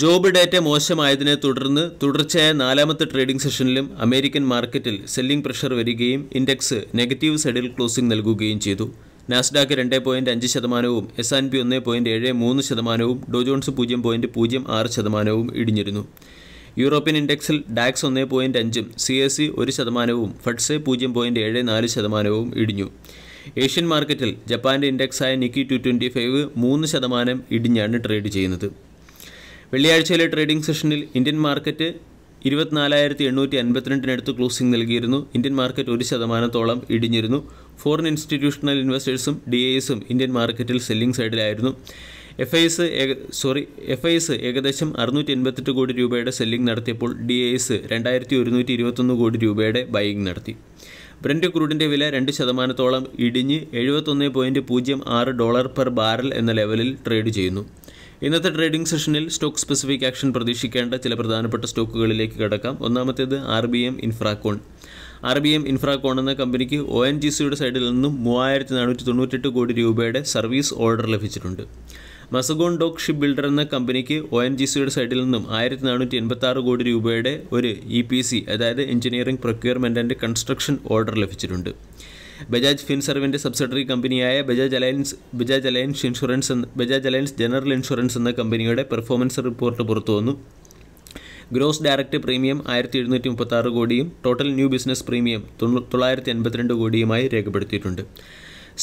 job data മോശമായതിനെ തുടർന്ന് തുടർച്ചയായ നാലാമത്തെ ട്രേഡിംഗ് സെഷനിലും അമേരിക്കൻ മാർക്കറ്റിൽ സെല്ലിംഗ് പ്രഷർ വരികയും ഇൻഡെക്സ് നെഗറ്റീവ് സൈഡിൽ ക്ലോസിംഗ് നൽകുകയും ചെയ്തു നാസ്ഡാക്ക് രണ്ട് പോയിന്റ് അഞ്ച് ശതമാനവും എസ് ആൻ പി ഒന്ന് പോയിന്റ് ഏഴ് മൂന്ന് ശതമാനവും ഡോജോൺസ് പൂജ്യം പോയിന്റ് പൂജ്യം ആറ് ശതമാനവും ഇടിഞ്ഞിരുന്നു യൂറോപ്യൻ ഇൻഡെക്സിൽ ഡാക്സ് ഒന്ന് പോയിന്റ് അഞ്ചും സി എസ് സി ഒരു ശതമാനവും ഫഡ്സ് പൂജ്യം പോയിന്റ് ഏഴ് നാല് ശതമാനവും ഇടിഞ്ഞു ഏഷ്യൻ മാർക്കറ്റിൽ ജപ്പാന്റെ ഇൻഡെക്സായ നിക്കി ടു ട്വൻറ്റി ഫൈവ് മൂന്ന് ശതമാനം ഇടിഞ്ഞാണ് ട്രേഡ് ചെയ്യുന്നത് വെള്ളിയാഴ്ചയിലെ ട്രേഡിംഗ് സെഷനിൽ ഇന്ത്യൻ മാർക്കറ്റ് ഇരുപത്തിനാലായിരത്തി എണ്ണൂറ്റി അൻപത്തിരണ്ടിനടുത്ത് ക്ലോസിംഗ് നൽകിയിരുന്നു ഇന്ത്യൻ മാർക്കറ്റ് ഒരു ശതമാനത്തോളം ഇടിഞ്ഞിരുന്നു ഫോറിൻ ഇൻസ്റ്റിറ്റ്യൂഷണൽ ഇൻവെസ്റ്റേഴ്സും ഡി എസും ഇന്ത്യൻ മാർക്കറ്റിൽ സെല്ലിംഗ് സൈഡിലായിരുന്നു F I S sorry F I S ഏകദേശം അറുന്നൂറ്റി എൺപത്തെട്ട് കോടി രൂപയുടെ സെല്ലിംഗ് നടത്തിയപ്പോൾ ഡി എ എസ് രണ്ടായിരത്തി ഒരുന്നൂറ്റി ഇരുപത്തൊന്ന് കോടി രൂപയുടെ ബൈയിങ് നടത്തി ബ്രൻഡ് ക്രൂഡിൻ്റെ വില രണ്ട് ശതമാനത്തോളം ഇടിഞ്ഞ് എഴുപത്തൊന്ന് പോയിൻറ്റ് പൂജ്യം ആറ് ഡോളർ പെർ ബാരൽ എന്ന ലെവലിൽ ട്രേഡ് ചെയ്യുന്നു ഇന്നത്തെ ട്രേഡിംഗ് സെഷനിൽ സ്റ്റോക്ക് സ്പെസിഫിക് ആക്ഷൻ പ്രതീക്ഷിക്കേണ്ട ചില പ്രധാനപ്പെട്ട സ്റ്റോക്കുകളിലേക്ക് കടക്കാം ഒന്നാമത്തേത് R B M Infracon R B M Infracon എന്ന കമ്പനിക്ക് ഒ എൻ ജി സിയുടെ സൈഡിൽ നിന്നും മൂവായിരത്തി നാനൂറ്റി തൊണ്ണൂറ്റെട്ട് കോടി രൂപയുടെ സർവീസ് ഓർഡർ ലഭിച്ചിട്ടുണ്ട് മസഗോൺ ഡോക് ഷിപ്പ് ബിൽഡർ എന്ന കമ്പനിക്ക് ഒ എൻ ജി സിയുടെ സൈഡിൽ നിന്നും ആയിരത്തി നാനൂറ്റി എൺപത്തി ആറ് കോടി രൂപയുടെ ഒരു ഇ പി സി അതായത് engineering procurement and construction order ലഭിച്ചിട്ടുണ്ട് ബജാജ് ഫിൻസർവിൻ്റെ സബ്സിഡറി കമ്പനിയായ Bajaj Allianz Bajaj Allianz insurance എന്ന ബജാജ് അലയൻസ് ജനറൽ ഇൻഷുറൻസ് എന്ന കമ്പനിയുടെ പെർഫോമൻസ് റിപ്പോർട്ട് പുറത്തുവന്നു ഗ്രോസ് ഡയറക്റ്റ് പ്രീമിയം ആയിരത്തി എഴുന്നൂറ്റി മുപ്പത്തി കോടിയും ടോട്ടൽ ന്യൂ ബിസിനസ് പ്രീമിയം തൊള്ളായിരത്തി എൺപത്തിരണ്ട് കോടിയുമായി രേഖപ്പെടുത്തിയിട്ടുണ്ട്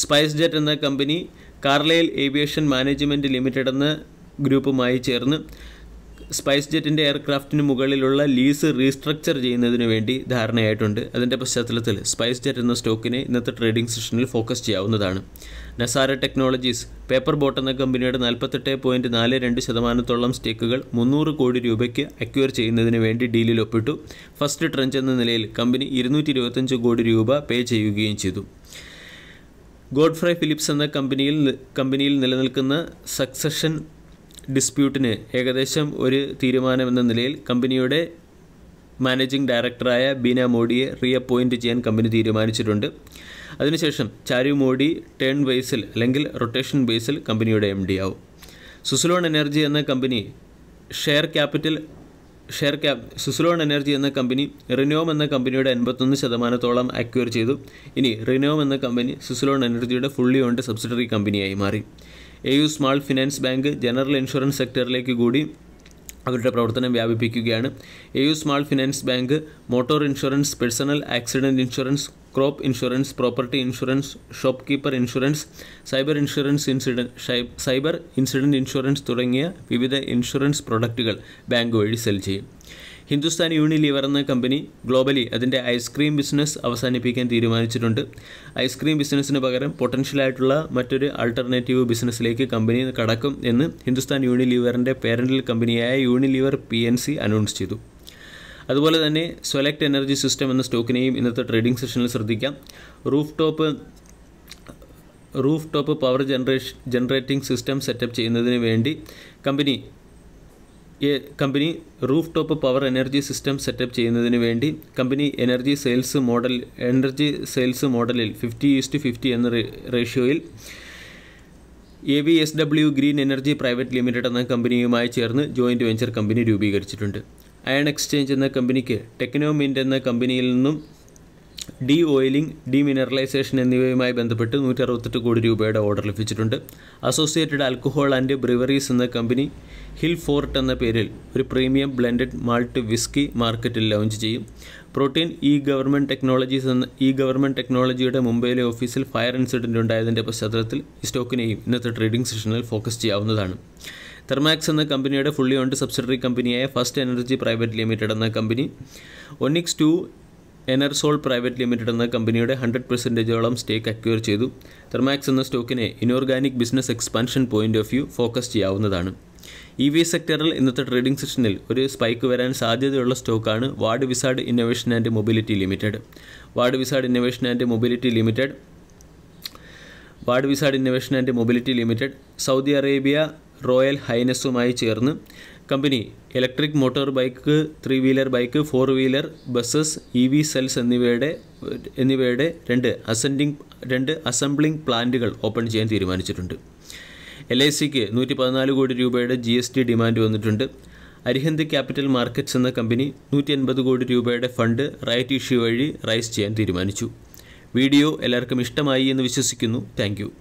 സ്പൈസ് ജെറ്റ് എന്ന കമ്പനി കാർലയിൽ ഏവിയേഷൻ മാനേജ്മെൻറ്റ് ലിമിറ്റഡ് എന്ന ഗ്രൂപ്പുമായി ചേർന്ന് സ്പൈസ് ജെറ്റിൻ്റെ എയർക്രാഫ്റ്റിന് മുകളിലുള്ള ലീസ് റീസ്ട്രക്ചർ ചെയ്യുന്നതിന് വേണ്ടി ധാരണയായിട്ടുണ്ട് അതിൻ്റെ പശ്ചാത്തലത്തിൽ സ്പൈസ് ജെറ്റ് എന്ന സ്റ്റോക്കിനെ ഇന്നത്തെ ട്രേഡിംഗ് സെഷനിൽ ഫോക്കസ് ചെയ്യാവുന്നതാണ് നസാര ടെക്നോളജീസ് പേപ്പർ ബോട്ട് എന്ന കമ്പനിയുടെ നാൽപ്പത്തെട്ട് പോയിൻറ്റ് നാല് രണ്ട് ശതമാനത്തോളം സ്റ്റേക്കുകൾ മുന്നൂറ് കോടി രൂപയ്ക്ക് അക്വയർ ചെയ്യുന്നതിന് വേണ്ടി ഡീലിൽ ഒപ്പിട്ടു ഫസ്റ്റ് ട്രഞ്ച് എന്ന നിലയിൽ കമ്പനി ഇരുന്നൂറ്റി ഇരുപത്തഞ്ച് കോടി രൂപ പേ ചെയ്യുകയും ചെയ്തു ഗോഡ്ഫ്രൈ ഫിലിപ്സ് എന്ന കമ്പനിയിൽ കമ്പനിയിൽ നിലനിൽക്കുന്ന സക്സഷൻ ഡിസ്പ്യൂട്ടിന് ഏകദേശം ഒരു തീരുമാനമെന്ന നിലയിൽ കമ്പനിയുടെ മാനേജിംഗ് ഡയറക്ടറായ ബീന മോഡിയെ റീഅപ്പോയിൻറ്റ് ചെയ്യാൻ കമ്പനി തീരുമാനിച്ചിട്ടുണ്ട് അതിനുശേഷം ചാരു മോഡി ടേൺ ബേസിൽ അല്ലെങ്കിൽ റൊട്ടേഷൻ ബേസിൽ കമ്പനിയുടെ എം ഡി ആവും സുസലോൺ എനർജി എന്ന കമ്പനി ഷെയർ ക്യാപിറ്റൽ ഷെയർ ക്യാ സുസലോൺ എനർജി എന്ന കമ്പനി റിനോം എന്ന കമ്പനിയുടെ എൺപത്തൊന്ന് ശതമാനത്തോളം അക്വയർ ചെയ്തു ഇനി റിനോം എന്ന കമ്പനി സുസലോൺ എനർജിയുടെ ഫുള്ളി ഓൺഡ് സബ്സിഡറി കമ്പനിയായി മാറി A U small finance bank general insurance സെക്ടറിലേക്ക് കൂടി അവരുടെ പ്രവർത്തനം വ്യാപിപ്പിക്കുകയാണ് A U small finance bank motor insurance personal accident insurance crop insurance property insurance shopkeeper insurance cyber insurance incident cyber incident insurance തുടങ്ങിയ വിവിധ insurance പ്രൊഡക്റ്റുകൾ bank വഴി sell ചെയ്യും ഹിന്ദുസ്ഥാൻ യൂണിലിവർ എന്ന കമ്പനി ഗ്ലോബലി അതിൻ്റെ ഐസ്ക്രീം ബിസിനസ് അവസാനിപ്പിക്കാൻ തീരുമാനിച്ചിട്ടുണ്ട് ice cream ബിസിനസ്സിന് പകരം പൊട്ടൻഷ്യലായിട്ടുള്ള മറ്റൊരു ആൾട്ടർനേറ്റീവ് ബിസിനസ്സിലേക്ക് കമ്പനി കടക്കും എന്ന് ഹിന്ദുസ്ഥാൻ യൂണിലിവറിൻ്റെ പേരൻ്റൽ കമ്പനിയായ Unilever P N C announce ചെയ്തു അതുപോലെ തന്നെ സൊലക്ട് എനർജി സിസ്റ്റം എന്ന സ്റ്റോക്കിനെയും ഇന്നത്തെ ട്രേഡിംഗ് സെഷനിൽ ശ്രദ്ധിക്കാം rooftop rooftop power generation generating system setup ചെയ്യുന്നതിന് വേണ്ടി company company rooftop power energy system setup ചെയ്യുന്നതിന് വേണ്ടി company energy sales model energy sales മോഡലിൽ ഫിഫ്റ്റി ടു ഫിഫ്റ്റി എന്ന റേഷ്യോയിൽ A V S W green energy private limited എന്ന കമ്പനിയുമായി ചേർന്ന് ജോയിൻറ്റ് വെഞ്ചർ കമ്പനി രൂപീകരിച്ചിട്ടുണ്ട് അയൺ എക്സ്ചേഞ്ച് എന്ന കമ്പനിക്ക് ടെക്നോമിൻ്റ് എന്ന കമ്പനിയിൽ നിന്നും ഡി ഓയിലിംഗ് ഡീമിനറലൈസേഷൻ എന്നിവയുമായി ബന്ധപ്പെട്ട് നൂറ്റി അറുപത്തെട്ട് കോടി രൂപയുടെ ഓർഡർ ലഭിച്ചിട്ടുണ്ട് അസോസിയേറ്റഡ് ആൽക്കഹോൾ ആൻഡ് ബ്രിവറീസ് എന്ന കമ്പനി ഹിൽ ഫോർട്ട് എന്ന പേരിൽ ഒരു പ്രീമിയം ബ്ലെൻഡഡ് മാൾട്ട് വിസ്കി മാർക്കറ്റിൽ ലോഞ്ച് ചെയ്യും പ്രോട്ടീൻ ഇ ഗവൺമെൻറ് ടെക്നോളജീസ് എന്ന ഇ ഗവൺമെൻറ് ടെക്നോളജിയുടെ മുംബൈയിലെ ഓഫീസിൽ ഫയർ ഇൻസിഡൻറ്റ് ഉണ്ടായതിൻ്റെ പശ്ചാത്തലത്തിൽ ഈ സ്റ്റോക്കിനെയും ഇന്നത്തെ ട്രേഡിംഗ് സെഷനിൽ ഫോക്കസ് ചെയ്യാവുന്നതാണ് തെർമാക്സ് എന്ന കമ്പനിയുടെ ഫുള്ളി ഓൺഡ് സബ്സിഡറി കമ്പനിയായ ഫസ്റ്റ് എനർജി പ്രൈവറ്റ് ലിമിറ്റഡ് എന്ന കമ്പനി ഒന്നിക്സ് ടു എനർസോൾ പ്രൈവറ്റ് ലിമിറ്റഡ് എന്ന കമ്പനിയുടെ ഹൺഡ്രഡ് പെർസെൻറ്റേജോളം സ്റ്റേക്ക് അക്വയർ ചെയ്തു തെർമാക്സ് എന്ന സ്റ്റോക്കിനെ inorganic business expansion point of view focus ചെയ്യാവുന്നതാണ് ഇ വി സെക്ടറിൽ ഇന്നത്തെ ട്രേഡിംഗ് സെഷനിൽ ഒരു സ്പൈക്ക് വരാൻ സാധ്യതയുള്ള സ്റ്റോക്കാണ് Ward Wizard innovation and mobility limited Ward Wizard innovation and mobility limited Ward Wizard innovation and mobility limited Saudi Arabia royal ഹൈനസുമായി ചേർന്ന് company electric motor bike three wheeler bike four wheeler buses E V cells എന്നിവയുടെ എന്നിവയുടെ രണ്ട് ascending രണ്ട് assembling പ്ലാന്റുകൾ open ചെയ്യാൻ തീരുമാനിച്ചിട്ടുണ്ട് L I സിക്ക് നൂറ്റി പതിനാല് കോടി രൂപയുടെ ജി എസ് ടി ഡിമാൻഡ് വന്നിട്ടുണ്ട് അരിഹന്ത് ക്യാപിറ്റൽ മാർക്കറ്റ്സ് എന്ന കമ്പനി നൂറ്റി അൻപത് കോടി രൂപയുടെ ഫണ്ട് റൈറ്റ് ഇഷ്യൂ വഴി റൈസ് ചെയ്യാൻ തീരുമാനിച്ചു വീഡിയോ എല്ലാവർക്കും ഇഷ്ടമായി എന്ന് വിശ്വസിക്കുന്നു താങ്ക്